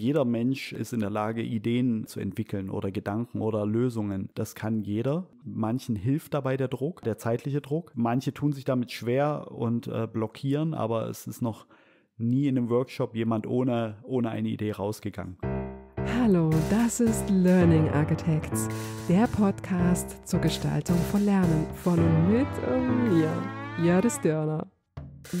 Jeder Mensch ist in der Lage, Ideen zu entwickeln oder Gedanken oder Lösungen. Das kann jeder. Manchen hilft dabei der Druck, der zeitliche Druck. Manche tun sich damit schwer und äh, blockieren, aber es ist noch nie in einem Workshop jemand ohne, ohne eine Idee rausgegangen. Hallo, das ist Learning Architects, der Podcast zur Gestaltung von Lernen von und mit mir, ähm, Jörg Störner.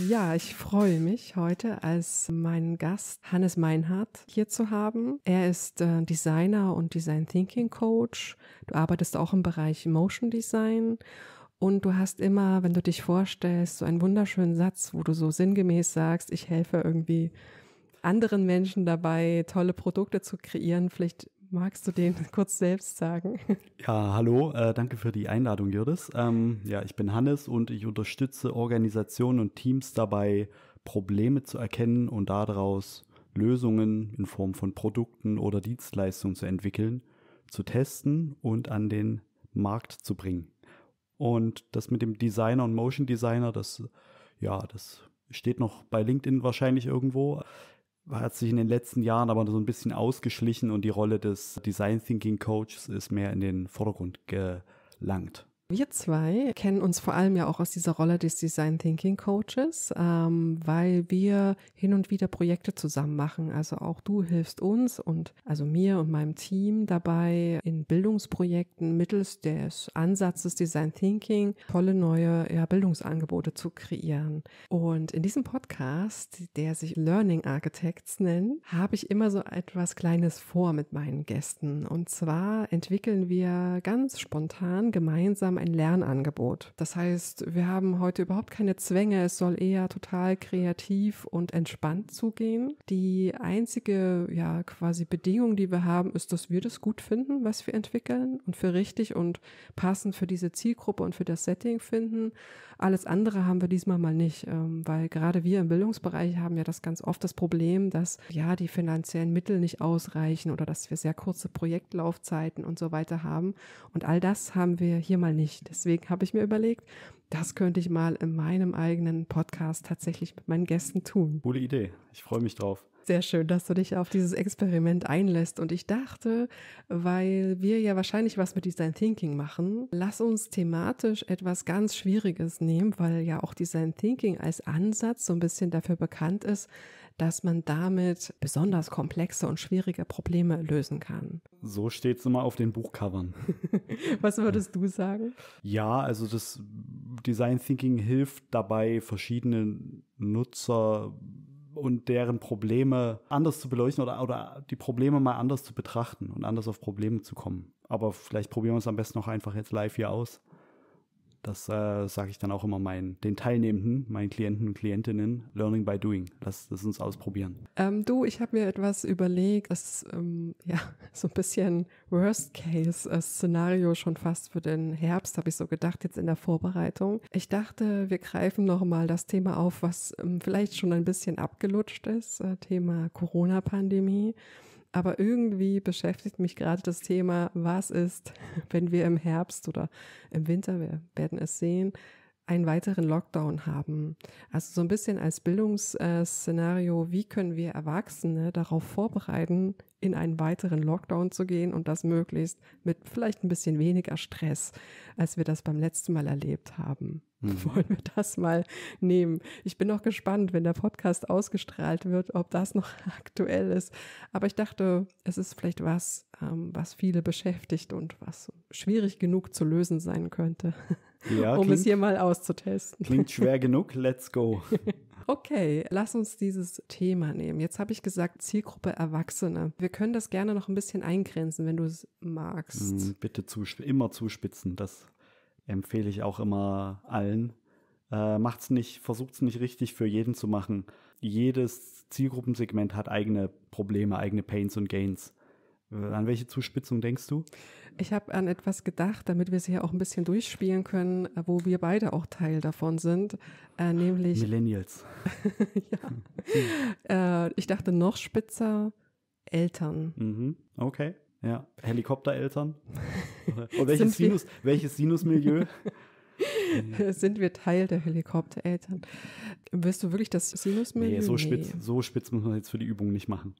Ja, ich freue mich heute als meinen Gast Hannes Meinhardt hier zu haben. Er ist äh, Designer und Design Thinking Coach. Du arbeitest auch im Bereich Motion Design und du hast immer, wenn du dich vorstellst, so einen wunderschönen Satz, wo du so sinngemäß sagst, ich helfe irgendwie anderen Menschen dabei, tolle Produkte zu kreieren. Vielleicht Magst du den kurz selbst sagen? Ja, hallo, äh, danke für die Einladung, Jürdis. Ähm, ja, ich bin Hannes und ich unterstütze Organisationen und Teams dabei, Probleme zu erkennen und daraus Lösungen in Form von Produkten oder Dienstleistungen zu entwickeln, zu testen und an den Markt zu bringen. Und das mit dem Designer und Motion Designer, das, ja, das steht noch bei LinkedIn wahrscheinlich irgendwo hat sich in den letzten Jahren aber so ein bisschen ausgeschlichen und die Rolle des Design Thinking Coaches ist mehr in den Vordergrund gelangt. Wir zwei kennen uns vor allem ja auch aus dieser Rolle des Design Thinking Coaches, ähm, weil wir hin und wieder Projekte zusammen machen. Also auch du hilfst uns und also mir und meinem Team dabei in Bildungsprojekten mittels des Ansatzes Design Thinking tolle neue ja, Bildungsangebote zu kreieren. Und in diesem Podcast, der sich Learning Architects nennt, habe ich immer so etwas Kleines vor mit meinen Gästen. Und zwar entwickeln wir ganz spontan gemeinsam ein Lernangebot. Das heißt, wir haben heute überhaupt keine Zwänge. Es soll eher total kreativ und entspannt zugehen. Die einzige, ja, quasi Bedingung, die wir haben, ist, dass wir das gut finden, was wir entwickeln und für richtig und passend für diese Zielgruppe und für das Setting finden. Alles andere haben wir diesmal mal nicht, ähm, weil gerade wir im Bildungsbereich haben ja das ganz oft das Problem, dass ja die finanziellen Mittel nicht ausreichen oder dass wir sehr kurze Projektlaufzeiten und so weiter haben. Und all das haben wir hier mal nicht. Deswegen habe ich mir überlegt, das könnte ich mal in meinem eigenen Podcast tatsächlich mit meinen Gästen tun. Coole Idee. Ich freue mich drauf. Sehr schön, dass du dich auf dieses Experiment einlässt. Und ich dachte, weil wir ja wahrscheinlich was mit Design Thinking machen, lass uns thematisch etwas ganz Schwieriges nehmen, weil ja auch Design Thinking als Ansatz so ein bisschen dafür bekannt ist, dass man damit besonders komplexe und schwierige Probleme lösen kann. So steht es immer auf den Buchcovern. Was würdest du sagen? Ja, also das Design Thinking hilft dabei, verschiedene Nutzer und deren Probleme anders zu beleuchten oder, oder die Probleme mal anders zu betrachten und anders auf Probleme zu kommen. Aber vielleicht probieren wir es am besten noch einfach jetzt live hier aus. Das äh, sage ich dann auch immer meinen, den Teilnehmenden, meinen Klienten und Klientinnen, Learning by Doing. Lass es uns ausprobieren. Ähm, du, ich habe mir etwas überlegt, das ähm, ja so ein bisschen Worst-Case-Szenario schon fast für den Herbst, habe ich so gedacht, jetzt in der Vorbereitung. Ich dachte, wir greifen nochmal das Thema auf, was ähm, vielleicht schon ein bisschen abgelutscht ist, äh, Thema Corona-Pandemie. Aber irgendwie beschäftigt mich gerade das Thema, was ist, wenn wir im Herbst oder im Winter, wir werden es sehen, einen weiteren Lockdown haben. Also so ein bisschen als Bildungsszenario, wie können wir Erwachsene darauf vorbereiten, in einen weiteren Lockdown zu gehen und das möglichst mit vielleicht ein bisschen weniger Stress, als wir das beim letzten Mal erlebt haben. Mhm. Wollen wir das mal nehmen? Ich bin noch gespannt, wenn der Podcast ausgestrahlt wird, ob das noch aktuell ist. Aber ich dachte, es ist vielleicht was, ähm, was viele beschäftigt und was schwierig genug zu lösen sein könnte, ja, um klingt, es hier mal auszutesten. Klingt schwer genug. Let's go. Okay, lass uns dieses Thema nehmen. Jetzt habe ich gesagt, Zielgruppe Erwachsene. Wir können das gerne noch ein bisschen eingrenzen, wenn du es magst. Mhm, bitte zu, immer zuspitzen, das empfehle ich auch immer allen. Äh, macht's nicht, versucht's nicht richtig für jeden zu machen. Jedes Zielgruppensegment hat eigene Probleme, eigene Pains und Gains. Äh, an welche Zuspitzung denkst du? Ich habe an etwas gedacht, damit wir sie ja auch ein bisschen durchspielen können, äh, wo wir beide auch Teil davon sind, äh, nämlich Millennials. ja. Äh, ich dachte noch spitzer Eltern. Mhm. Okay. Ja, Helikoptereltern. welches Sinus, welches Sinusmilieu? Mhm. Sind wir Teil der Helikoptereltern? Wirst du wirklich das Sinusmilieu? Nee, so spitz, nee. so spitz muss man jetzt für die Übung nicht machen.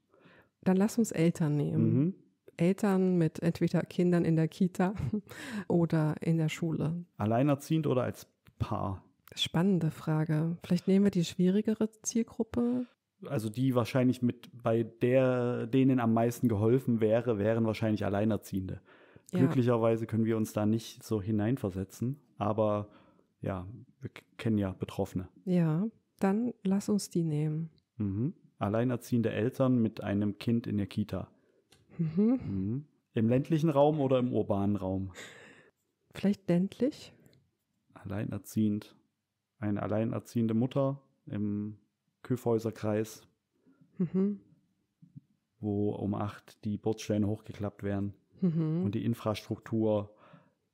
Dann lass uns Eltern nehmen. Mhm. Eltern mit entweder Kindern in der Kita oder in der Schule. Alleinerziehend oder als Paar? Spannende Frage. Vielleicht nehmen wir die schwierigere Zielgruppe also die wahrscheinlich mit bei der denen am meisten geholfen wäre, wären wahrscheinlich Alleinerziehende. Ja. Glücklicherweise können wir uns da nicht so hineinversetzen, aber ja, wir kennen ja Betroffene. Ja, dann lass uns die nehmen. Mhm. Alleinerziehende Eltern mit einem Kind in der Kita. Mhm. Mhm. Im ländlichen Raum oder im urbanen Raum? Vielleicht ländlich. Alleinerziehend. Eine alleinerziehende Mutter im Küffhäuserkreis, mhm. wo um acht die Bordsteine hochgeklappt werden mhm. und die Infrastruktur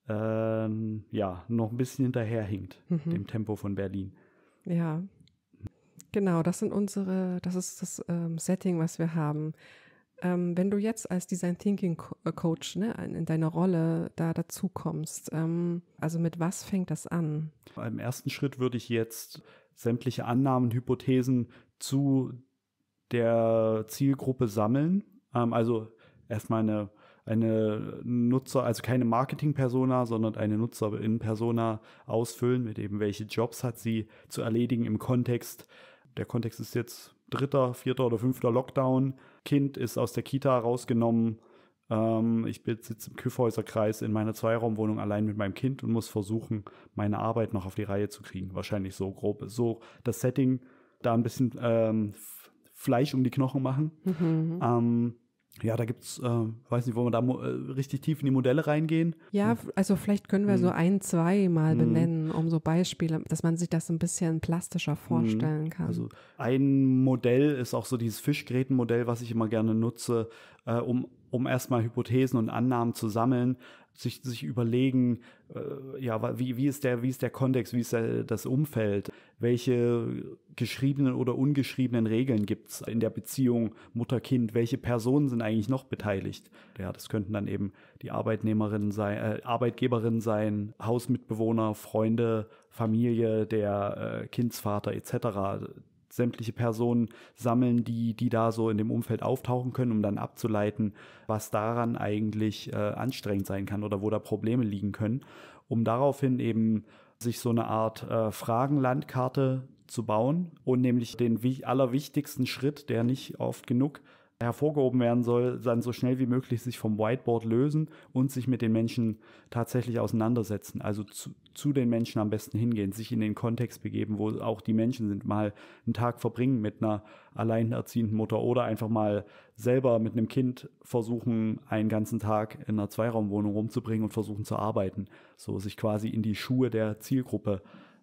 ähm, ja noch ein bisschen hinterherhinkt mhm. dem Tempo von Berlin. Ja, genau. Das sind unsere, das ist das ähm, Setting, was wir haben. Ähm, wenn du jetzt als Design Thinking äh, Coach ne, in deiner Rolle da dazu kommst, ähm, also mit was fängt das an? Im ersten Schritt würde ich jetzt sämtliche Annahmen, Hypothesen zu der Zielgruppe sammeln. Ähm, also erstmal eine, eine Nutzer, also keine Marketing-Persona, sondern eine Nutzerin-Persona ausfüllen mit eben, welche Jobs hat sie zu erledigen im Kontext. Der Kontext ist jetzt dritter, vierter oder fünfter Lockdown. Kind ist aus der Kita rausgenommen ähm, ich sitze im Küffhäuserkreis in meiner Zweiraumwohnung allein mit meinem Kind und muss versuchen, meine Arbeit noch auf die Reihe zu kriegen. Wahrscheinlich so grob. So das Setting da ein bisschen ähm, Fleisch um die Knochen machen. Mhm. Ähm, ja, da gibt's, äh, weiß nicht, wollen wir da äh, richtig tief in die Modelle reingehen? Ja, also vielleicht können wir mhm. so ein, zwei mal mhm. benennen, um so Beispiele, dass man sich das ein bisschen plastischer mhm. vorstellen mhm. kann. Also ein Modell ist auch so dieses Fischgrätenmodell, was ich immer gerne nutze, äh, um um erstmal Hypothesen und Annahmen zu sammeln, sich, sich überlegen, äh, ja, wie, wie ist der, wie ist der Kontext, wie ist der, das Umfeld, welche geschriebenen oder ungeschriebenen Regeln gibt es in der Beziehung Mutter-Kind, welche Personen sind eigentlich noch beteiligt? Ja, das könnten dann eben die Arbeitnehmerinnen sein, äh, Arbeitgeberinnen sein, Hausmitbewohner, Freunde, Familie, der äh, Kindsvater etc sämtliche Personen sammeln, die, die da so in dem Umfeld auftauchen können, um dann abzuleiten, was daran eigentlich äh, anstrengend sein kann oder wo da Probleme liegen können, um daraufhin eben sich so eine Art äh, Fragenlandkarte zu bauen und nämlich den allerwichtigsten Schritt, der nicht oft genug hervorgehoben werden soll, dann so schnell wie möglich sich vom Whiteboard lösen und sich mit den Menschen tatsächlich auseinandersetzen. Also zu, zu den Menschen am besten hingehen, sich in den Kontext begeben, wo auch die Menschen sind, mal einen Tag verbringen mit einer alleinerziehenden Mutter oder einfach mal selber mit einem Kind versuchen, einen ganzen Tag in einer Zweiraumwohnung rumzubringen und versuchen zu arbeiten. So sich quasi in die Schuhe der Zielgruppe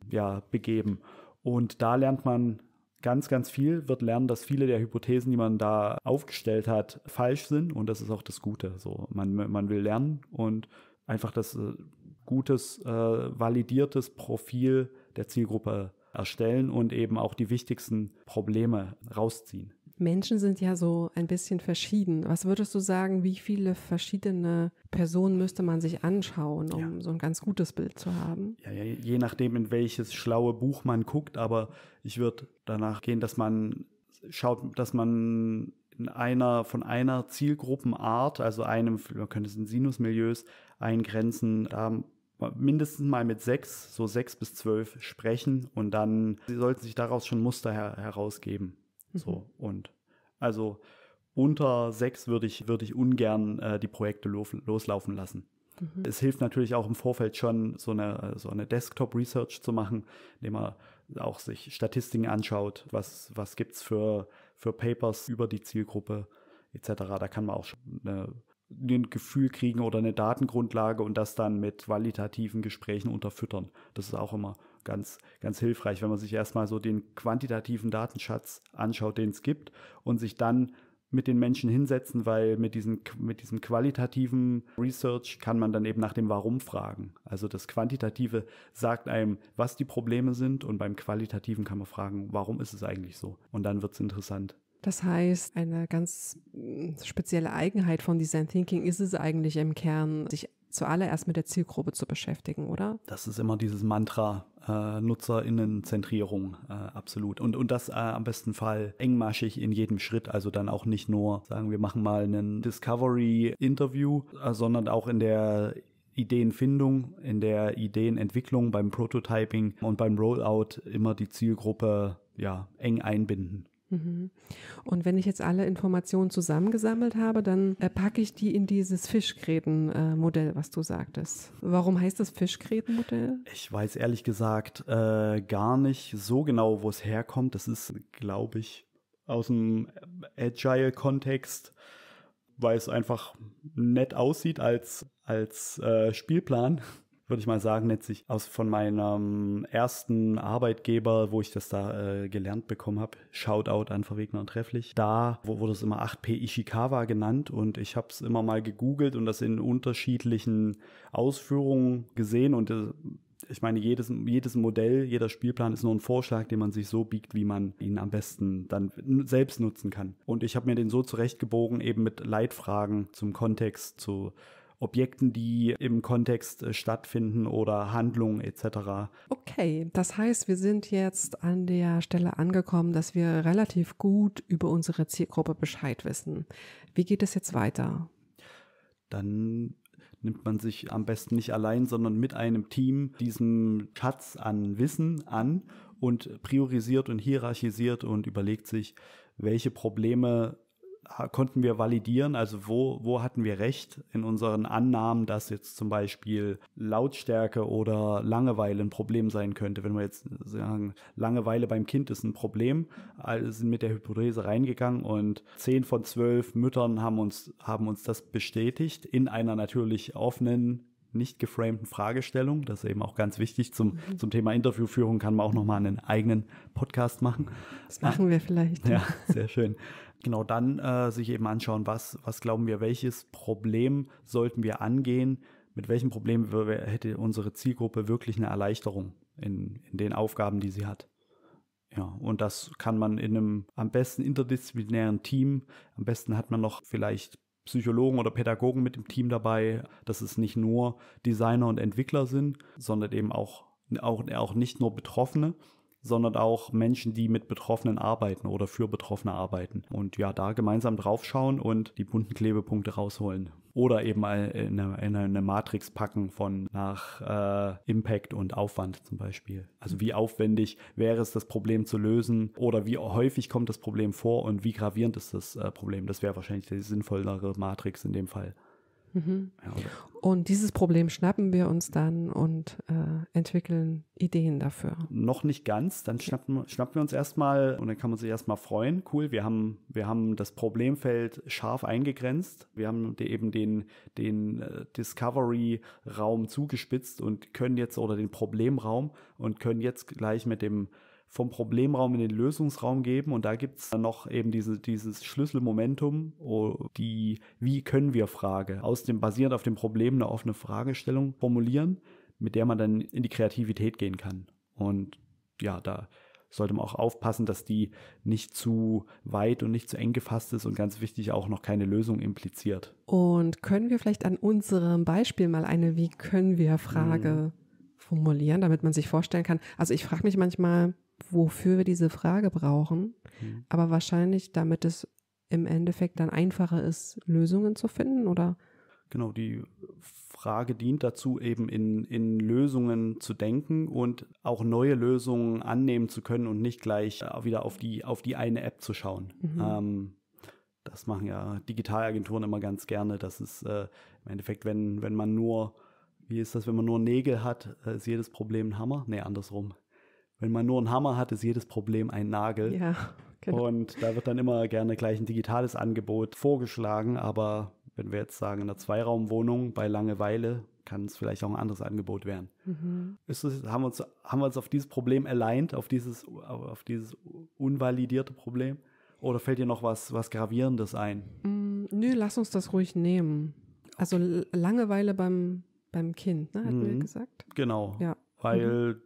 ja, begeben. Und da lernt man ganz, ganz viel, wird lernen, dass viele der Hypothesen, die man da aufgestellt hat, falsch sind. Und das ist auch das Gute. So, man, man will lernen und einfach das äh, gutes, äh, validiertes Profil der Zielgruppe erstellen und eben auch die wichtigsten Probleme rausziehen. Menschen sind ja so ein bisschen verschieden. Was würdest du sagen, wie viele verschiedene Personen müsste man sich anschauen, um ja. so ein ganz gutes Bild zu haben? Ja, ja, je nachdem, in welches schlaue Buch man guckt, aber ich würde danach gehen, dass man schaut, dass man in einer, von einer Zielgruppenart, also einem, man könnte es in Sinusmilieus eingrenzen, ähm, mindestens mal mit sechs, so sechs bis zwölf sprechen und dann, sie sollten sich daraus schon Muster her herausgeben. So, mhm. und also unter sechs würde ich, würde ich ungern äh, die Projekte loslaufen lassen. Mhm. Es hilft natürlich auch im Vorfeld schon, so eine, so eine Desktop-Research zu machen, indem man auch sich Statistiken anschaut, was, was gibt es für, für Papers über die Zielgruppe etc. Da kann man auch schon eine, ein Gefühl kriegen oder eine Datengrundlage und das dann mit qualitativen Gesprächen unterfüttern. Das ist auch immer ganz, ganz hilfreich, wenn man sich erstmal so den quantitativen Datenschatz anschaut, den es gibt und sich dann mit den Menschen hinsetzen, weil mit, diesen, mit diesem qualitativen Research kann man dann eben nach dem Warum fragen. Also das Quantitative sagt einem, was die Probleme sind und beim Qualitativen kann man fragen, warum ist es eigentlich so? Und dann wird es interessant. Das heißt, eine ganz mm, spezielle Eigenheit von Design Thinking ist es eigentlich im Kern, sich zuallererst mit der Zielgruppe zu beschäftigen, oder? Das ist immer dieses Mantra äh, Nutzerinnenzentrierung, äh, absolut. Und, und das äh, am besten Fall engmaschig in jedem Schritt, also dann auch nicht nur sagen, wir machen mal einen Discovery-Interview, äh, sondern auch in der Ideenfindung, in der Ideenentwicklung, beim Prototyping und beim Rollout immer die Zielgruppe ja eng einbinden. Mhm. Und wenn ich jetzt alle Informationen zusammengesammelt habe, dann äh, packe ich die in dieses Fischgrätenmodell, äh, was du sagtest. Warum heißt das Fischgrätenmodell? Ich weiß ehrlich gesagt äh, gar nicht so genau, wo es herkommt. Das ist, glaube ich, aus dem Agile-Kontext, weil es einfach nett aussieht als, als äh, Spielplan würde ich mal sagen, letztlich aus von meinem ersten Arbeitgeber, wo ich das da äh, gelernt bekommen habe. Shoutout an Verwegner und Trefflich. Da wurde es immer 8P Ishikawa genannt und ich habe es immer mal gegoogelt und das in unterschiedlichen Ausführungen gesehen und äh, ich meine, jedes, jedes Modell, jeder Spielplan ist nur ein Vorschlag, den man sich so biegt, wie man ihn am besten dann selbst nutzen kann. Und ich habe mir den so zurechtgebogen, eben mit Leitfragen zum Kontext, zu Objekten, die im Kontext äh, stattfinden oder Handlungen etc. Okay, das heißt, wir sind jetzt an der Stelle angekommen, dass wir relativ gut über unsere Zielgruppe Bescheid wissen. Wie geht es jetzt weiter? Dann nimmt man sich am besten nicht allein, sondern mit einem Team diesen Schatz an Wissen an und priorisiert und hierarchisiert und überlegt sich, welche Probleme konnten wir validieren, also wo, wo hatten wir recht in unseren Annahmen, dass jetzt zum Beispiel Lautstärke oder Langeweile ein Problem sein könnte. Wenn wir jetzt sagen, Langeweile beim Kind ist ein Problem, also sind mit der Hypothese reingegangen und zehn von zwölf Müttern haben uns, haben uns das bestätigt in einer natürlich offenen nicht geframten Fragestellung. Das ist eben auch ganz wichtig. Zum, mhm. zum Thema Interviewführung kann man auch nochmal einen eigenen Podcast machen. Das machen ah, wir vielleicht. Ja, sehr schön genau dann äh, sich eben anschauen, was, was glauben wir, welches Problem sollten wir angehen, mit welchem Problem hätte unsere Zielgruppe wirklich eine Erleichterung in, in den Aufgaben, die sie hat. Ja, und das kann man in einem am besten interdisziplinären Team, am besten hat man noch vielleicht Psychologen oder Pädagogen mit dem Team dabei, dass es nicht nur Designer und Entwickler sind, sondern eben auch, auch, auch nicht nur Betroffene, sondern auch Menschen, die mit Betroffenen arbeiten oder für Betroffene arbeiten. Und ja, da gemeinsam draufschauen und die bunten Klebepunkte rausholen. Oder eben in eine, in eine Matrix packen von nach äh, Impact und Aufwand zum Beispiel. Also wie aufwendig wäre es, das Problem zu lösen oder wie häufig kommt das Problem vor und wie gravierend ist das äh, Problem. Das wäre wahrscheinlich die sinnvollere Matrix in dem Fall. Mhm. Ja, und dieses Problem schnappen wir uns dann und äh, entwickeln Ideen dafür. Noch nicht ganz, dann schnappen, schnappen wir uns erstmal und dann kann man sich erstmal freuen. Cool, wir haben, wir haben das Problemfeld scharf eingegrenzt. Wir haben eben den, den äh, Discovery-Raum zugespitzt und können jetzt oder den Problemraum und können jetzt gleich mit dem vom Problemraum in den Lösungsraum geben. Und da gibt es dann noch eben diese, dieses Schlüsselmomentum, die Wie können wir Frage aus dem basierend auf dem Problem eine offene Fragestellung formulieren, mit der man dann in die Kreativität gehen kann. Und ja, da sollte man auch aufpassen, dass die nicht zu weit und nicht zu eng gefasst ist und ganz wichtig auch noch keine Lösung impliziert. Und können wir vielleicht an unserem Beispiel mal eine Wie können wir Frage hm. formulieren, damit man sich vorstellen kann? Also ich frage mich manchmal, wofür wir diese Frage brauchen, mhm. aber wahrscheinlich damit es im Endeffekt dann einfacher ist, Lösungen zu finden oder? Genau, die Frage dient dazu, eben in, in Lösungen zu denken und auch neue Lösungen annehmen zu können und nicht gleich äh, wieder auf die, auf die eine App zu schauen. Mhm. Ähm, das machen ja Digitalagenturen immer ganz gerne. Das ist äh, im Endeffekt, wenn, wenn man nur, wie ist das, wenn man nur Nägel hat, äh, ist jedes Problem ein Hammer? Nee, andersrum wenn man nur einen Hammer hat, ist jedes Problem ein Nagel. Ja, genau. Und da wird dann immer gerne gleich ein digitales Angebot vorgeschlagen, aber wenn wir jetzt sagen, in einer Zweiraumwohnung bei Langeweile, kann es vielleicht auch ein anderes Angebot werden. Mhm. Ist es, haben, wir uns, haben wir uns auf dieses Problem aligned, auf dieses, auf dieses unvalidierte Problem? Oder fällt dir noch was, was Gravierendes ein? Mm, nö, lass uns das ruhig nehmen. Also Langeweile beim, beim Kind, ne, hatten mhm. wir gesagt. Genau. Ja. Weil mhm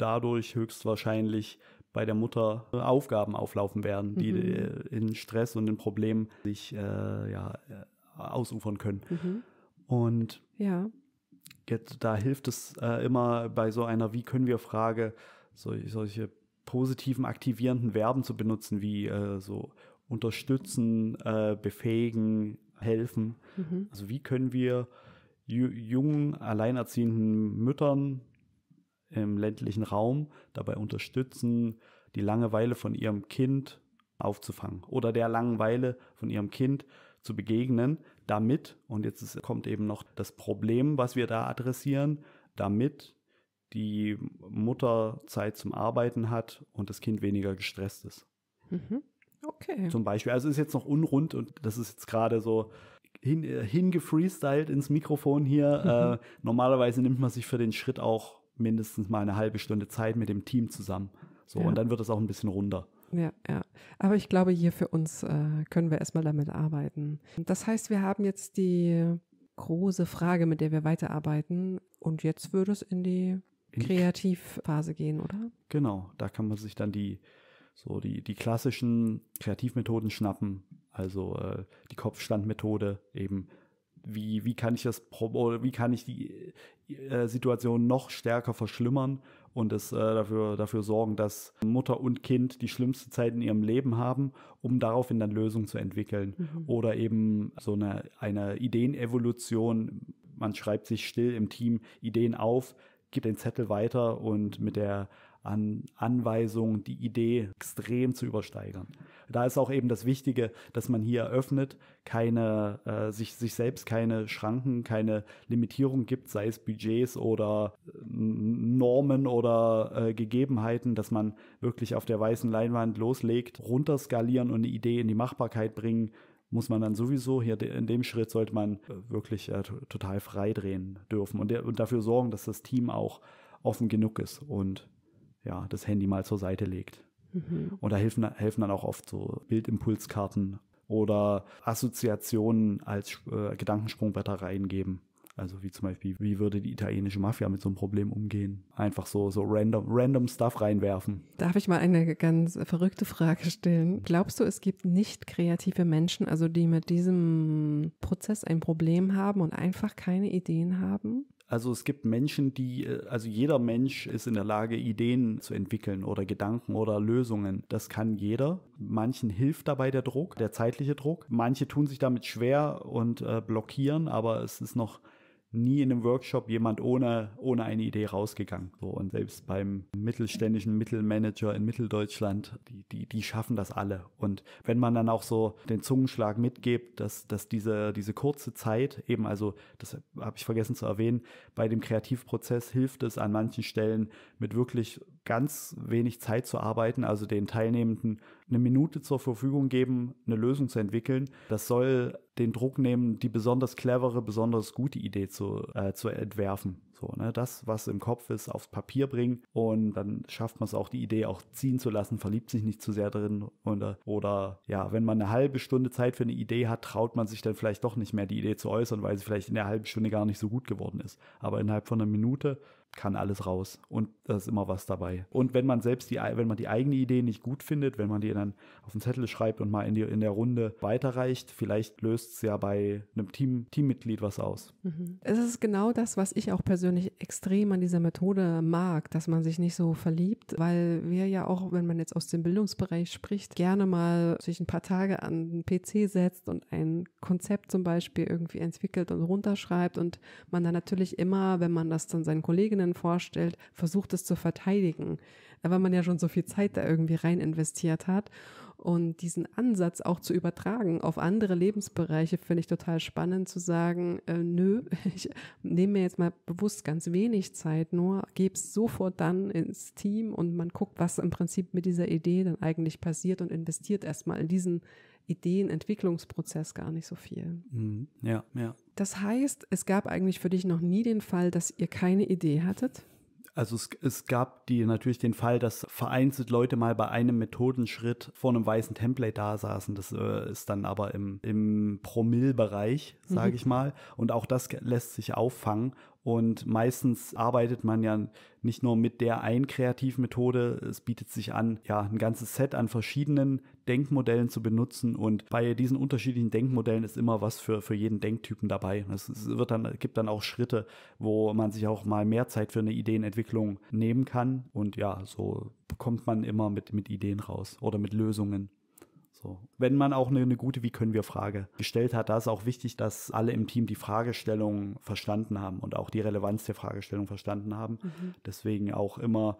dadurch höchstwahrscheinlich bei der Mutter äh, Aufgaben auflaufen werden, die mhm. Äh, in Stress und in Problemen sich äh, ja, äh, ausufern können. Mhm. Und ja. jetzt, da hilft es äh, immer bei so einer Wie können wir Frage, so, solche positiven, aktivierenden Verben zu benutzen, wie äh, so unterstützen, befähigen, helfen. Mhm. Also wie können wir jungen, alleinerziehenden Müttern im ländlichen Raum dabei unterstützen, die Langeweile von ihrem Kind aufzufangen oder der Langeweile von ihrem Kind zu begegnen, damit, und jetzt kommt eben noch das Problem, was wir da adressieren, damit die Mutter Zeit zum Arbeiten hat und das Kind weniger gestresst ist. Mhm. Okay. Zum Beispiel. Also ist jetzt noch unrund und das ist jetzt gerade so hin, äh, hingefreestylt ins Mikrofon hier. Mhm. Äh, normalerweise nimmt man sich für den Schritt auch mindestens mal eine halbe Stunde Zeit mit dem Team zusammen. So, ja. und dann wird es auch ein bisschen runder. Ja, ja. Aber ich glaube, hier für uns äh, können wir erstmal damit arbeiten. Das heißt, wir haben jetzt die große Frage, mit der wir weiterarbeiten. Und jetzt würde es in die Kreativphase gehen, oder? Genau, da kann man sich dann die so die, die klassischen Kreativmethoden schnappen. Also äh, die Kopfstandmethode, eben wie, wie kann ich das wie kann ich die äh, Situation noch stärker verschlimmern und es äh, dafür, dafür sorgen, dass Mutter und Kind die schlimmste Zeit in ihrem Leben haben, um daraufhin dann Lösungen zu entwickeln. Mhm. Oder eben so eine, eine Ideenevolution. Man schreibt sich still im Team Ideen auf, gibt den Zettel weiter und mit der an Anweisungen die Idee extrem zu übersteigern. Da ist auch eben das Wichtige, dass man hier eröffnet, keine, äh, sich, sich selbst keine Schranken, keine Limitierung gibt, sei es Budgets oder äh, Normen oder äh, Gegebenheiten, dass man wirklich auf der weißen Leinwand loslegt, runterskalieren und eine Idee in die Machbarkeit bringen, muss man dann sowieso hier in dem Schritt sollte man äh, wirklich äh, total frei drehen dürfen und, und dafür sorgen, dass das Team auch offen genug ist und ja, das Handy mal zur Seite legt. Mhm. Und da helfen, helfen dann auch oft so Bildimpulskarten oder Assoziationen als äh, Gedankensprungwörter reingeben. Also wie zum Beispiel, wie würde die italienische Mafia mit so einem Problem umgehen? Einfach so, so random, random Stuff reinwerfen. Darf ich mal eine ganz verrückte Frage stellen? Glaubst du, es gibt nicht kreative Menschen, also die mit diesem Prozess ein Problem haben und einfach keine Ideen haben? Also es gibt Menschen, die, äh, also jeder Mensch ist in der Lage, Ideen zu entwickeln oder Gedanken oder Lösungen. Das kann jeder. Manchen hilft dabei der Druck, der zeitliche Druck. Manche tun sich damit schwer und äh, blockieren, aber es ist noch nie in einem Workshop jemand ohne, ohne eine Idee rausgegangen. So, und selbst beim mittelständischen Mittelmanager in Mitteldeutschland, die, die, die schaffen das alle. Und wenn man dann auch so den Zungenschlag mitgibt, dass, dass diese, diese kurze Zeit eben, also, das habe ich vergessen zu erwähnen, bei dem Kreativprozess hilft es an manchen Stellen mit wirklich ganz wenig Zeit zu arbeiten, also den Teilnehmenden eine Minute zur Verfügung geben, eine Lösung zu entwickeln. Das soll den Druck nehmen, die besonders clevere, besonders gute Idee zu, äh, zu entwerfen. So, ne? Das, was im Kopf ist, aufs Papier bringen und dann schafft man es auch, die Idee auch ziehen zu lassen, verliebt sich nicht zu sehr drin und, äh, oder ja, wenn man eine halbe Stunde Zeit für eine Idee hat, traut man sich dann vielleicht doch nicht mehr, die Idee zu äußern, weil sie vielleicht in der halben Stunde gar nicht so gut geworden ist. Aber innerhalb von einer Minute kann alles raus und da ist immer was dabei. Und wenn man selbst die, wenn man die eigene Idee nicht gut findet, wenn man die dann auf den Zettel schreibt und mal in, die, in der Runde weiterreicht, vielleicht löst es ja bei einem Team, Teammitglied was aus. Mhm. Es ist genau das, was ich auch persönlich extrem an dieser Methode mag, dass man sich nicht so verliebt, weil wir ja auch, wenn man jetzt aus dem Bildungsbereich spricht, gerne mal sich ein paar Tage an den PC setzt und ein Konzept zum Beispiel irgendwie entwickelt und runterschreibt und man dann natürlich immer, wenn man das dann seinen Kollegen Kolleginnen vorstellt, versucht es zu verteidigen, weil man ja schon so viel Zeit da irgendwie rein investiert hat. Und diesen Ansatz auch zu übertragen auf andere Lebensbereiche finde ich total spannend zu sagen, äh, nö, ich nehme mir jetzt mal bewusst ganz wenig Zeit, nur gebe es sofort dann ins Team und man guckt, was im Prinzip mit dieser Idee dann eigentlich passiert und investiert erstmal in diesen Ideenentwicklungsprozess gar nicht so viel. Mhm. Ja, ja. Das heißt, es gab eigentlich für dich noch nie den Fall, dass ihr keine Idee hattet? Also es, es gab die natürlich den Fall, dass vereinzelt Leute mal bei einem Methodenschritt vor einem weißen Template da saßen. Das äh, ist dann aber im, im Promille-Bereich, sage mhm. ich mal. Und auch das lässt sich auffangen. Und meistens arbeitet man ja nicht nur mit der einen Kreativmethode, es bietet sich an, ja, ein ganzes Set an verschiedenen Denkmodellen zu benutzen. Und bei diesen unterschiedlichen Denkmodellen ist immer was für, für jeden Denktypen dabei. Es, wird dann, gibt dann auch Schritte, wo man sich auch mal mehr Zeit für eine Ideenentwicklung nehmen kann. Und ja, so kommt man immer mit, mit Ideen raus oder mit Lösungen. So. Wenn man auch eine, eine gute Wie können wir Frage gestellt hat, da ist auch wichtig, dass alle im Team die Fragestellung verstanden haben und auch die Relevanz der Fragestellung verstanden haben. Mhm. Deswegen auch immer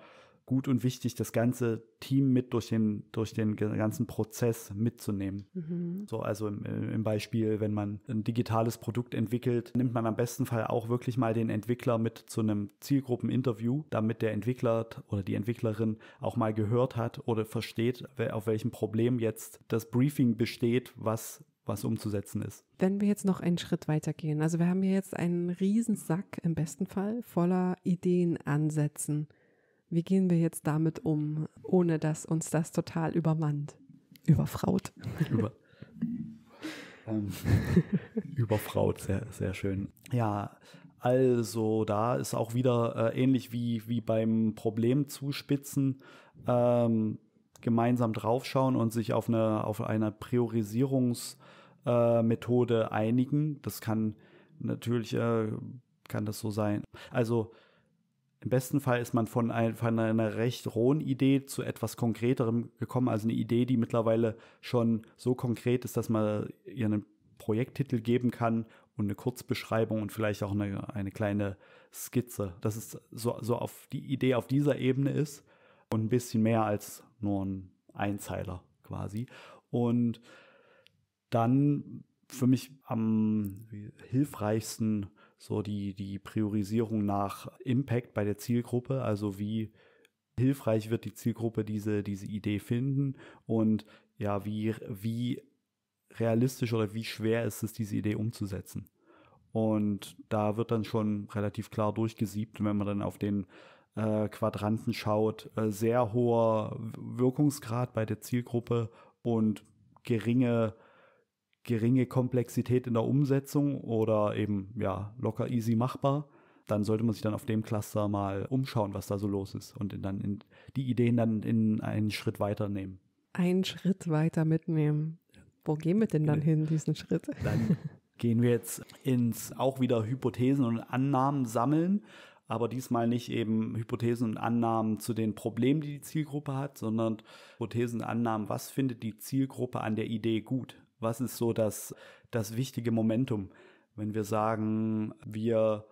gut und wichtig, das ganze Team mit durch den, durch den ganzen Prozess mitzunehmen. Mhm. So, also im, im Beispiel, wenn man ein digitales Produkt entwickelt, nimmt man am besten Fall auch wirklich mal den Entwickler mit zu einem Zielgruppeninterview, damit der Entwickler oder die Entwicklerin auch mal gehört hat oder versteht, auf welchem Problem jetzt das Briefing besteht, was was umzusetzen ist. Wenn wir jetzt noch einen Schritt weitergehen, also wir haben hier jetzt einen Riesensack im besten Fall voller Ideen, Ansätzen. Wie gehen wir jetzt damit um, ohne dass uns das total übermannt? Überfraut. Über, ähm, überfraut, sehr, sehr schön. Ja, also da ist auch wieder äh, ähnlich wie, wie beim Problem zuspitzen, ähm, gemeinsam draufschauen und sich auf eine, auf eine Priorisierungsmethode äh, einigen. Das kann natürlich, äh, kann das so sein. Also im besten Fall ist man von, ein, von einer recht rohen Idee zu etwas Konkreterem gekommen, also eine Idee, die mittlerweile schon so konkret ist, dass man ihr einen Projekttitel geben kann und eine Kurzbeschreibung und vielleicht auch eine, eine kleine Skizze, dass es so, so auf die Idee auf dieser Ebene ist und ein bisschen mehr als nur ein Einzeiler quasi. Und dann für mich am hilfreichsten so die, die Priorisierung nach Impact bei der Zielgruppe, also wie hilfreich wird die Zielgruppe diese, diese Idee finden und ja, wie, wie realistisch oder wie schwer ist es, diese Idee umzusetzen. Und da wird dann schon relativ klar durchgesiebt, wenn man dann auf den äh, Quadranten schaut, äh, sehr hoher Wirkungsgrad bei der Zielgruppe und geringe geringe Komplexität in der Umsetzung oder eben ja locker easy machbar, dann sollte man sich dann auf dem Cluster mal umschauen, was da so los ist und dann in, die Ideen dann in einen Schritt weiter nehmen. Einen Schritt weiter mitnehmen. Wo gehen wir denn dann genau. hin, diesen Schritt? Dann gehen wir jetzt ins auch wieder Hypothesen und Annahmen sammeln, aber diesmal nicht eben Hypothesen und Annahmen zu den Problemen, die die Zielgruppe hat, sondern Hypothesen und Annahmen, was findet die Zielgruppe an der Idee gut? Was ist so das, das wichtige Momentum, wenn wir sagen, wir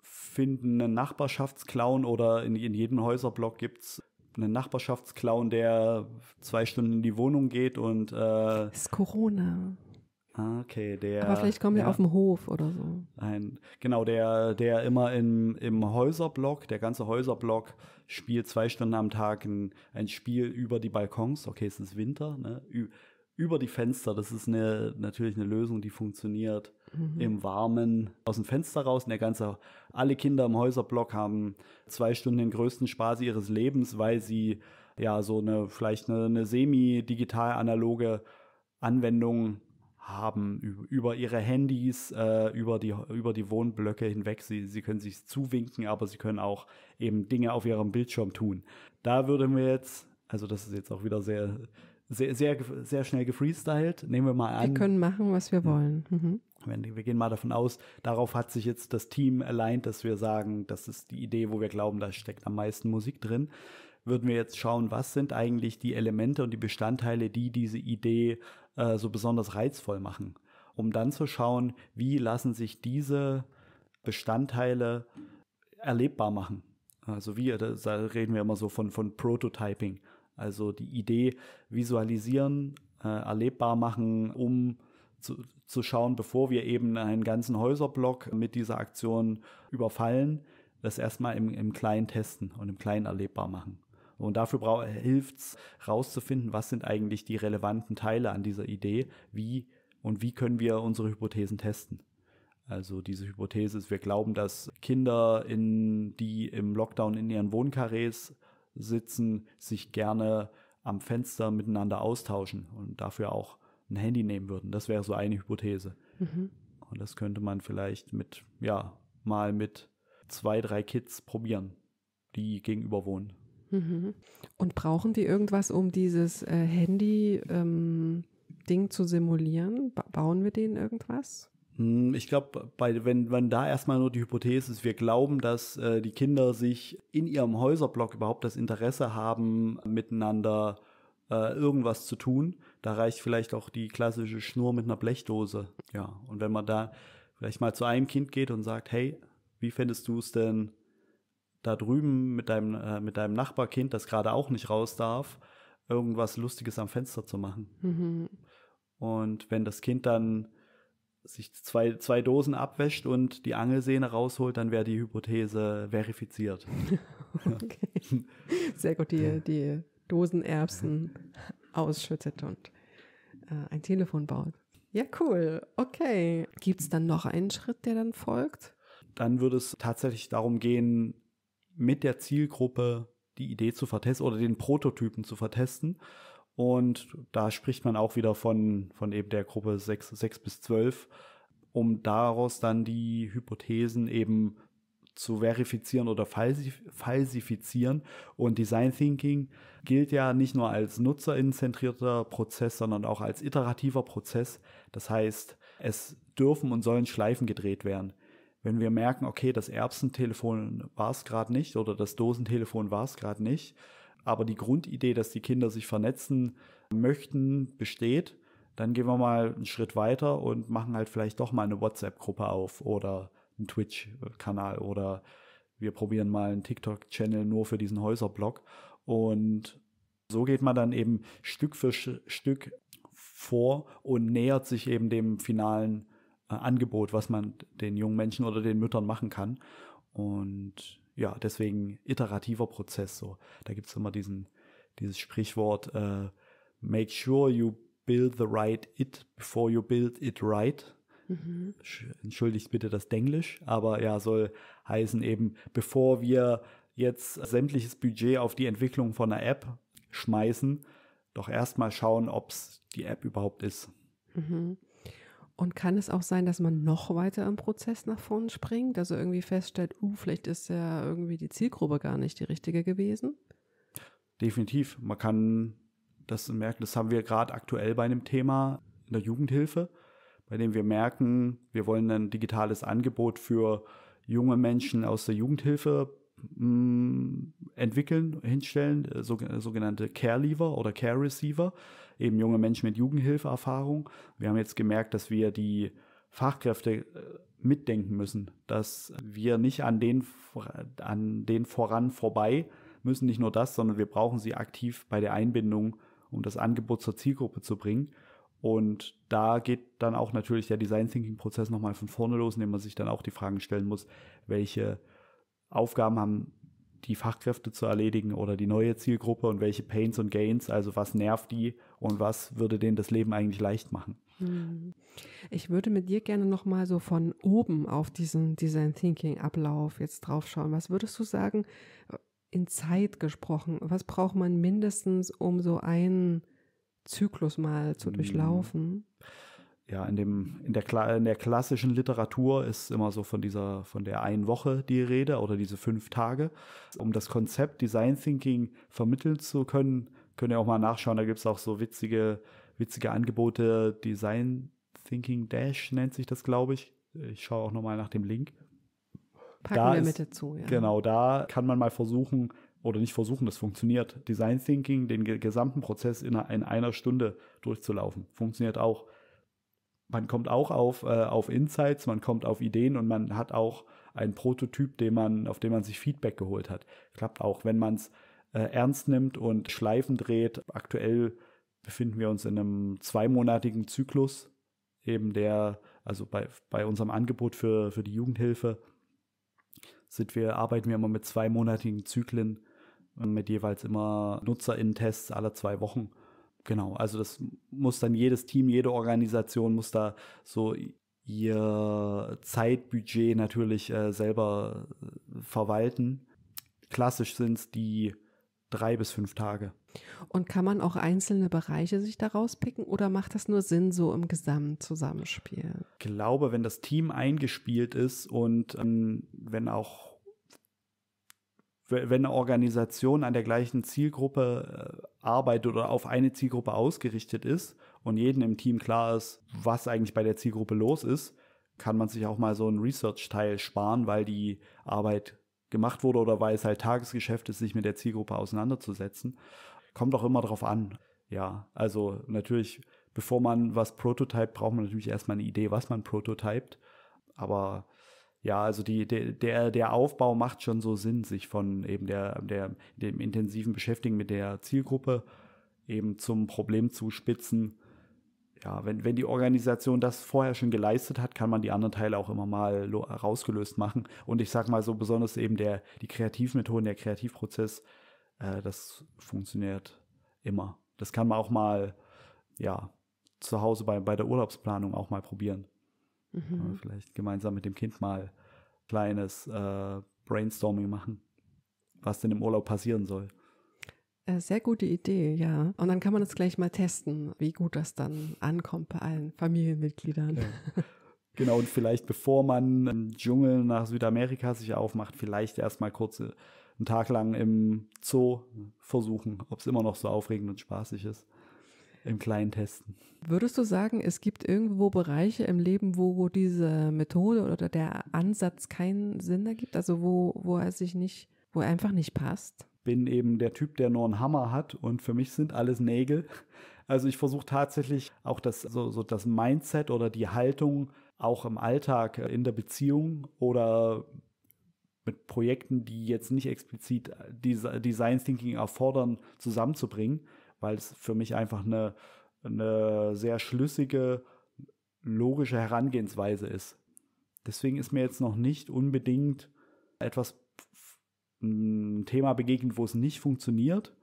finden einen Nachbarschaftsclown oder in, in jedem Häuserblock gibt es einen Nachbarschaftsclown, der zwei Stunden in die Wohnung geht und äh, ist Corona. Ah, okay, der. Aber vielleicht kommen wir ja, auf dem Hof oder so. Ein, genau, der, der immer im, im Häuserblock, der ganze Häuserblock spielt zwei Stunden am Tag ein, ein Spiel über die Balkons. Okay, es ist Winter, ne? über die Fenster. Das ist eine, natürlich eine Lösung, die funktioniert mhm. im Warmen aus dem Fenster raus. Und der ganze, alle Kinder im Häuserblock haben zwei Stunden den größten Spaß ihres Lebens, weil sie ja so eine, vielleicht eine, eine semi-digital-analoge Anwendung haben über ihre Handys, äh, über, die, über die Wohnblöcke hinweg. Sie, sie können sich zuwinken, aber sie können auch eben Dinge auf ihrem Bildschirm tun. Da würden wir jetzt, also das ist jetzt auch wieder sehr sehr, sehr, sehr schnell gefreestylt. Nehmen wir mal an. Wir können machen, was wir wollen. Mhm. wir gehen mal davon aus, darauf hat sich jetzt das Team allein, dass wir sagen, das ist die Idee, wo wir glauben, da steckt am meisten Musik drin. Würden wir jetzt schauen, was sind eigentlich die Elemente und die Bestandteile, die diese Idee äh, so besonders reizvoll machen, um dann zu schauen, wie lassen sich diese Bestandteile erlebbar machen. Also wie, da reden wir immer so von, von Prototyping. Also die Idee visualisieren, äh, erlebbar machen, um zu, zu schauen, bevor wir eben einen ganzen Häuserblock mit dieser Aktion überfallen, das erstmal im, im Kleinen testen und im Kleinen erlebbar machen. Und dafür hilft es, rauszufinden, was sind eigentlich die relevanten Teile an dieser Idee, wie und wie können wir unsere Hypothesen testen. Also diese Hypothese ist, wir glauben, dass Kinder, in, die im Lockdown in ihren Wohnkarrés sitzen, sich gerne am Fenster miteinander austauschen und dafür auch ein Handy nehmen würden. Das wäre so eine Hypothese. Mhm. Und das könnte man vielleicht mit, ja, mal mit zwei, drei Kids probieren, die gegenüber wohnen. Mhm. Und brauchen die irgendwas, um dieses äh, Handy ähm, Ding zu simulieren? Ba bauen wir denen irgendwas? Hm, ich glaube, wenn, wenn da erstmal nur die Hypothese ist, wir glauben, dass äh, die Kinder sich in ihrem Häuserblock überhaupt das Interesse haben, miteinander äh, irgendwas zu tun, da reicht vielleicht auch die klassische Schnur mit einer Blechdose. Ja, und wenn man da vielleicht mal zu einem Kind geht und sagt, hey, wie fändest du es denn da drüben mit deinem, äh, mit deinem Nachbarkind, das gerade auch nicht raus darf, irgendwas Lustiges am Fenster zu machen? Mhm. Und wenn das Kind dann sich zwei, zwei Dosen abwäscht und die Angelsehne rausholt, dann wäre die Hypothese verifiziert. okay. Sehr gut, die, die Dosenerbsen ausschüttet und äh, ein Telefon baut. Ja, cool. Okay. Gibt es dann noch einen Schritt, der dann folgt? Dann würde es tatsächlich darum gehen, mit der Zielgruppe die Idee zu vertesten oder den Prototypen zu vertesten. Und da spricht man auch wieder von, von eben der Gruppe 6, 6 bis 12, um daraus dann die Hypothesen eben zu verifizieren oder falsifizieren. Und Design Thinking gilt ja nicht nur als nutzerinzentrierter Prozess, sondern auch als iterativer Prozess. Das heißt, es dürfen und sollen Schleifen gedreht werden. Wenn wir merken, okay, das Erbsentelefon war es gerade nicht oder das Dosentelefon war es gerade nicht, aber die Grundidee, dass die Kinder sich vernetzen möchten, besteht. Dann gehen wir mal einen Schritt weiter und machen halt vielleicht doch mal eine WhatsApp-Gruppe auf oder einen Twitch-Kanal oder wir probieren mal einen TikTok-Channel nur für diesen Häuserblock. Und so geht man dann eben Stück für Stück vor und nähert sich eben dem finalen äh, Angebot, was man den jungen Menschen oder den Müttern machen kann. Und ja, deswegen iterativer Prozess so. Da es immer diesen, dieses Sprichwort, äh, make sure you build the right it before you build it right. Mhm. Entschuldigt bitte das Denglisch, aber ja, soll heißen eben, bevor wir jetzt sämtliches Budget auf die Entwicklung von einer App schmeißen, doch erstmal schauen, ob es die App überhaupt ist. Mhm. Und kann es auch sein, dass man noch weiter im Prozess nach vorne springt, also irgendwie feststellt, uh, vielleicht ist ja irgendwie die Zielgruppe gar nicht die richtige gewesen? Definitiv. Man kann das merken, das haben wir gerade aktuell bei einem Thema in der Jugendhilfe, bei dem wir merken, wir wollen ein digitales Angebot für junge Menschen aus der Jugendhilfe mm, entwickeln, hinstellen, äh, sogenannte Care Lever oder Care Receiver eben junge Menschen mit Jugendhilfeerfahrung. Wir haben jetzt gemerkt, dass wir die Fachkräfte äh, mitdenken müssen, dass wir nicht an den, an den voran vorbei müssen, nicht nur das, sondern wir brauchen sie aktiv bei der Einbindung, um das Angebot zur Zielgruppe zu bringen. Und da geht dann auch natürlich der Design Thinking Prozess nochmal von vorne los, indem man sich dann auch die Fragen stellen muss, welche Aufgaben haben die Fachkräfte zu erledigen oder die neue Zielgruppe und welche Pains und Gains, also was nervt die und was würde denen das Leben eigentlich leicht machen. Hm. Ich würde mit dir gerne nochmal so von oben auf diesen Design Thinking Ablauf jetzt drauf schauen. Was würdest du sagen, in Zeit gesprochen, was braucht man mindestens, um so einen Zyklus mal zu hm. durchlaufen? Mhm ja, in dem, in der, in der klassischen Literatur ist immer so von dieser, von der einen Woche die Rede oder diese fünf Tage. Um das Konzept Design Thinking vermitteln zu können, könnt ihr auch mal nachschauen. Da gibt es auch so witzige, witzige Angebote. Design Thinking Dash nennt sich das, glaube ich. Ich schaue auch nochmal nach dem Link. Packen da wir ist, mit dazu, ja. Genau, da kann man mal versuchen, oder nicht versuchen, das funktioniert. Design Thinking, den gesamten Prozess in, in einer Stunde durchzulaufen. Funktioniert auch man kommt auch auf, äh, auf Insights, man kommt auf Ideen und man hat auch einen Prototyp, den man, auf den man sich Feedback geholt hat. Klappt auch, wenn man es äh, ernst nimmt und Schleifen dreht. Aktuell befinden wir uns in einem zweimonatigen Zyklus, eben der, also bei, bei unserem Angebot für, für die Jugendhilfe sind wir, arbeiten wir immer mit zweimonatigen Zyklen, mit jeweils immer NutzerInnen-Tests alle zwei Wochen Genau, also das muss dann jedes Team, jede Organisation muss da so ihr Zeitbudget natürlich äh, selber äh, verwalten. Klassisch sind es die drei bis fünf Tage. Und kann man auch einzelne Bereiche sich daraus picken oder macht das nur Sinn so im Gesamtzusammenspiel? Ich glaube, wenn das Team eingespielt ist und ähm, wenn auch wenn eine Organisation an der gleichen Zielgruppe äh, arbeitet oder auf eine Zielgruppe ausgerichtet ist und jedem im Team klar ist, was eigentlich bei der Zielgruppe los ist, kann man sich auch mal so einen Research-Teil sparen, weil die Arbeit gemacht wurde oder weil es halt Tagesgeschäft ist, sich mit der Zielgruppe auseinanderzusetzen. Kommt auch immer darauf an. Ja, also natürlich, bevor man was prototypt, braucht man natürlich erstmal eine Idee, was man prototypt. Aber ja, also die, der, der Aufbau macht schon so Sinn, sich von eben der, der, dem intensiven Beschäftigen mit der Zielgruppe eben zum Problem zu spitzen. Ja, wenn, wenn die Organisation das vorher schon geleistet hat, kann man die anderen Teile auch immer mal rausgelöst machen. Und ich sag mal so besonders eben der, die Kreativmethoden, der Kreativprozess, äh, das funktioniert immer. Das kann man auch mal, ja, zu Hause bei, bei der Urlaubsplanung auch mal probieren. Mhm. Vielleicht gemeinsam mit dem Kind mal kleines äh, Brainstorming machen, was denn im Urlaub passieren soll. Äh, sehr gute Idee, ja. Und dann kann man das gleich mal testen, wie gut das dann ankommt bei allen Familienmitgliedern. Ja. Genau, und vielleicht bevor man im Dschungel nach Südamerika sich aufmacht, vielleicht erstmal kurz äh, einen Tag lang im Zoo versuchen, ob es immer noch so aufregend und spaßig ist im Kleinen testen. Würdest du sagen, es gibt irgendwo Bereiche im Leben, wo diese Methode oder der Ansatz keinen Sinn ergibt? Also wo, wo er sich nicht, wo er einfach nicht passt? Bin eben der Typ, der nur einen Hammer hat und für mich sind alles Nägel. Also ich versuche tatsächlich auch das, so, so das Mindset oder die Haltung auch im Alltag, äh, in der Beziehung oder mit Projekten, die jetzt nicht explizit äh, Design Thinking erfordern, zusammenzubringen, weil es für mich einfach eine, eine sehr schlüssige, logische Herangehensweise ist. Deswegen ist mir jetzt noch nicht unbedingt etwas ein Thema begegnet, wo es nicht funktioniert.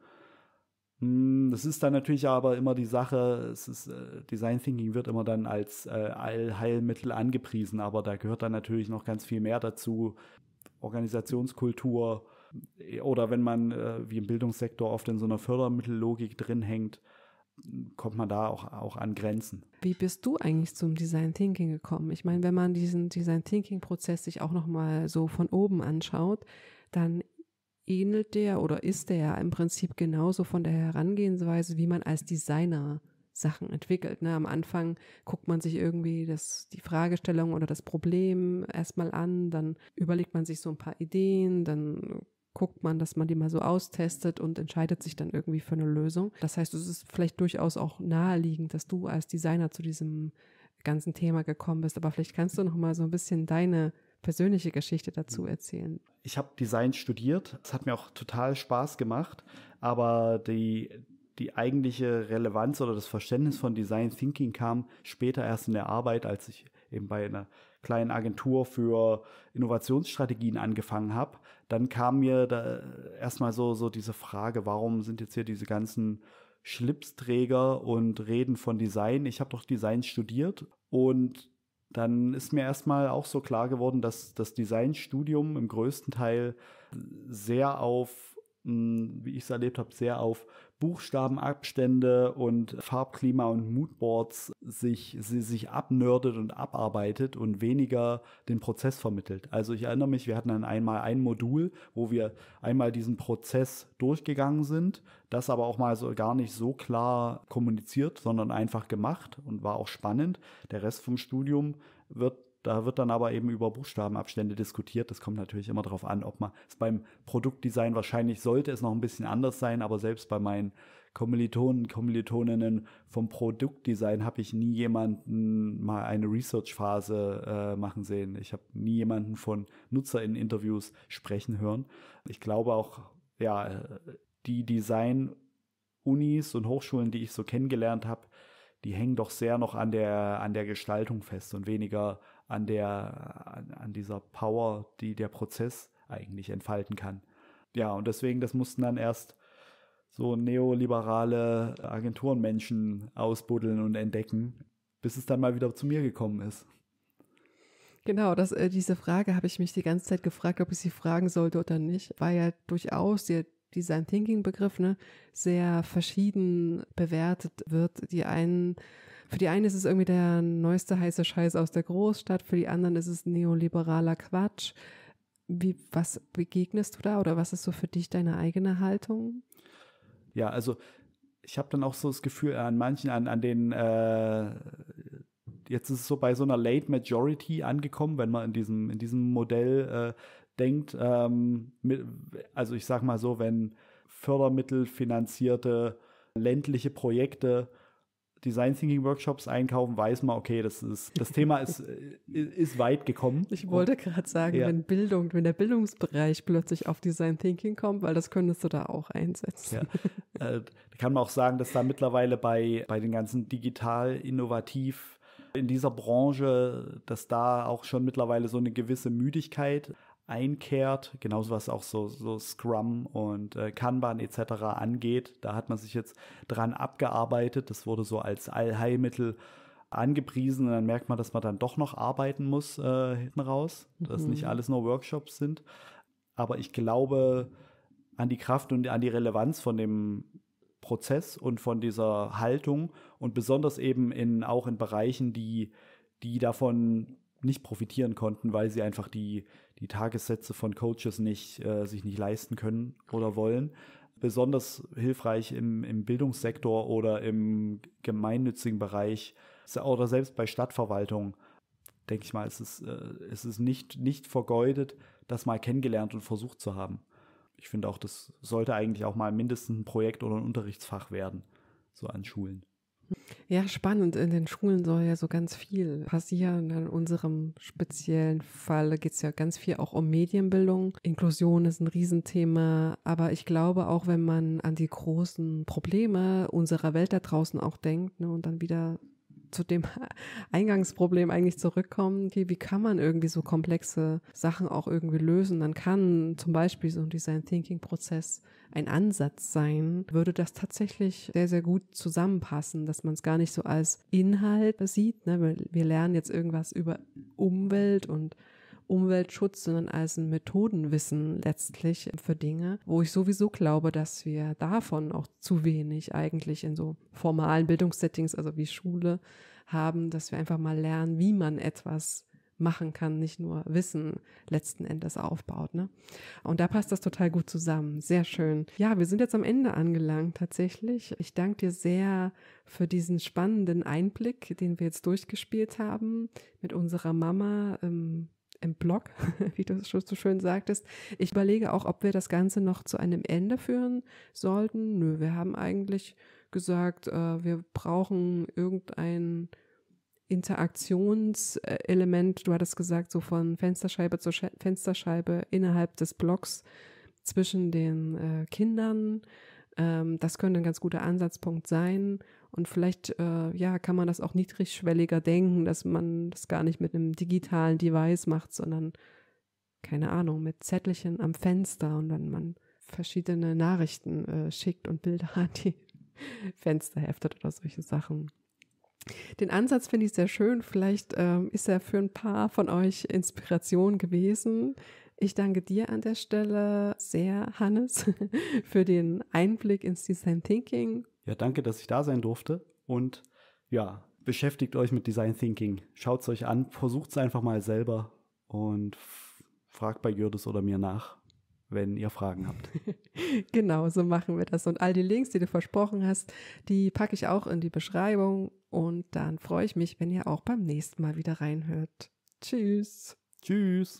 Hm, das ist dann natürlich aber immer die Sache, es ist, äh, Design Thinking wird immer dann als äh, Allheilmittel angepriesen, aber da gehört dann natürlich noch ganz viel mehr dazu. Organisationskultur, oder wenn man äh, wie im Bildungssektor oft in so einer Fördermittellogik drin hängt, kommt man da auch, auch an Grenzen. Wie bist du eigentlich zum Design Thinking gekommen? Ich meine, wenn man diesen Design Thinking Prozess sich auch nochmal so von oben anschaut, dann ähnelt der oder ist der ja im Prinzip genauso von der Herangehensweise, wie man als Designer Sachen entwickelt. Ne? Am Anfang guckt man sich irgendwie das, die Fragestellung oder das Problem erstmal an, dann überlegt man sich so ein paar Ideen, dann guckt man, dass man die mal so austestet und entscheidet sich dann irgendwie für eine Lösung. Das heißt, es ist vielleicht durchaus auch naheliegend, dass du als Designer zu diesem ganzen Thema gekommen bist. Aber vielleicht kannst du noch mal so ein bisschen deine persönliche Geschichte dazu mhm. erzählen. Ich habe Design studiert. Es hat mir auch total Spaß gemacht. Aber die die eigentliche Relevanz oder das Verständnis von Design Thinking kam später erst in der Arbeit, als ich eben bei einer kleinen Agentur für Innovationsstrategien angefangen habe, dann kam mir da erstmal so, so diese Frage, warum sind jetzt hier diese ganzen Schlipsträger und reden von Design? Ich habe doch Design studiert und dann ist mir erstmal auch so klar geworden, dass das Designstudium im größten Teil sehr auf, hm, wie ich es erlebt habe, sehr auf Buchstabenabstände und Farbklima und Moodboards sich, sie sich abnördet und abarbeitet und weniger den Prozess vermittelt. Also ich erinnere mich, wir hatten dann einmal ein Modul, wo wir einmal diesen Prozess durchgegangen sind, das aber auch mal so gar nicht so klar kommuniziert, sondern einfach gemacht und war auch spannend. Der Rest vom Studium wird da wird dann aber eben über Buchstabenabstände diskutiert. Das kommt natürlich immer darauf an, ob man es beim Produktdesign wahrscheinlich sollte es noch ein bisschen anders sein, aber selbst bei meinen Kommilitonen, Kommilitoninnen vom Produktdesign habe ich nie jemanden mal eine Research-Phase äh, machen sehen. Ich habe nie jemanden von NutzerInnen-Interviews sprechen hören. Ich glaube auch, ja, die Design-Unis und Hochschulen, die ich so kennengelernt habe, die hängen doch sehr noch an der, an der Gestaltung fest und weniger an der, an, an dieser Power, die der Prozess eigentlich entfalten kann. Ja, und deswegen, das mussten dann erst so neoliberale Agenturenmenschen ausbuddeln und entdecken, bis es dann mal wieder zu mir gekommen ist. Genau, das, äh, diese Frage habe ich mich die ganze Zeit gefragt, ob ich sie fragen sollte oder nicht. weil ja durchaus der Design Thinking Begriff ne, sehr verschieden bewertet wird. Die einen für die einen ist es irgendwie der neueste heiße Scheiß aus der Großstadt, für die anderen ist es neoliberaler Quatsch. Wie, was begegnest du da oder was ist so für dich deine eigene Haltung? Ja, also ich habe dann auch so das Gefühl an manchen, an, an den, äh, jetzt ist es so bei so einer Late Majority angekommen, wenn man in diesem, in diesem Modell äh, denkt. Ähm, mit, also ich sag mal so, wenn fördermittelfinanzierte ländliche Projekte Design Thinking Workshops einkaufen, weiß man, okay, das ist das Thema ist äh, ist weit gekommen. Ich wollte gerade sagen, ja. wenn Bildung, wenn der Bildungsbereich plötzlich auf Design Thinking kommt, weil das könntest du da auch einsetzen. Ja. Äh, da kann man auch sagen, dass da mittlerweile bei bei den ganzen digital innovativ in dieser Branche, dass da auch schon mittlerweile so eine gewisse Müdigkeit einkehrt. Genauso was auch so, so Scrum und äh, Kanban etc. angeht. Da hat man sich jetzt dran abgearbeitet. Das wurde so als Allheilmittel angepriesen und dann merkt man, dass man dann doch noch arbeiten muss äh, hinten raus, mhm. dass nicht mhm. alles nur Workshops sind. Aber ich glaube an die Kraft und an die Relevanz von dem Prozess und von dieser Haltung und besonders eben in auch in Bereichen, die die davon nicht profitieren konnten, weil sie einfach die, die Tagessätze von Coaches nicht, äh, sich nicht leisten können oder wollen. Besonders hilfreich im, im Bildungssektor oder im gemeinnützigen Bereich oder selbst bei Stadtverwaltung. Denke ich mal, es ist, äh, es nicht, nicht vergeudet, das mal kennengelernt und versucht zu haben. Ich finde auch, das sollte eigentlich auch mal mindestens ein Projekt oder ein Unterrichtsfach werden, so an Schulen. Ja, spannend. In den Schulen soll ja so ganz viel passieren. In unserem speziellen Fall geht es ja ganz viel auch um Medienbildung. Inklusion ist ein Riesenthema. Aber ich glaube, auch wenn man an die großen Probleme unserer Welt da draußen auch denkt ne, und dann wieder zu dem Eingangsproblem eigentlich zurückkommen, okay, wie kann man irgendwie so komplexe Sachen auch irgendwie lösen? Dann kann zum Beispiel so ein Design Thinking Prozess ein Ansatz sein, würde das tatsächlich sehr, sehr gut zusammenpassen, dass man es gar nicht so als Inhalt sieht. Ne? Wir lernen jetzt irgendwas über Umwelt und Umweltschutz, sondern als ein Methodenwissen letztlich für Dinge, wo ich sowieso glaube, dass wir davon auch zu wenig eigentlich in so formalen Bildungssettings, also wie Schule, haben, dass wir einfach mal lernen, wie man etwas machen kann, nicht nur Wissen letzten Endes aufbaut. Ne? Und da passt das total gut zusammen. Sehr schön. Ja, wir sind jetzt am Ende angelangt tatsächlich. Ich danke dir sehr für diesen spannenden Einblick, den wir jetzt durchgespielt haben mit unserer Mama. Ähm im Blog, wie du es schon so schön sagtest. Ich überlege auch, ob wir das Ganze noch zu einem Ende führen sollten. Nö, wir haben eigentlich gesagt, äh, wir brauchen irgendein Interaktionselement. Du hattest gesagt, so von Fensterscheibe zu Fensterscheibe innerhalb des Blogs zwischen den äh, Kindern, ähm, das könnte ein ganz guter Ansatzpunkt sein. Und vielleicht, äh, ja, kann man das auch niedrigschwelliger denken, dass man das gar nicht mit einem digitalen Device macht, sondern, keine Ahnung, mit Zettelchen am Fenster und dann man verschiedene Nachrichten äh, schickt und Bilder an die Fenster heftet oder solche Sachen. Den Ansatz finde ich sehr schön. Vielleicht ähm, ist er für ein paar von euch Inspiration gewesen. Ich danke dir an der Stelle sehr, Hannes, für den Einblick ins Design Thinking. Ja, danke, dass ich da sein durfte. Und ja, beschäftigt euch mit Design Thinking. Schaut es euch an, versucht es einfach mal selber und fragt bei Jürdes oder mir nach, wenn ihr Fragen habt. genau, so machen wir das. Und all die Links, die du versprochen hast, die packe ich auch in die Beschreibung. Und dann freue ich mich, wenn ihr auch beim nächsten Mal wieder reinhört. Tschüss. Tschüss.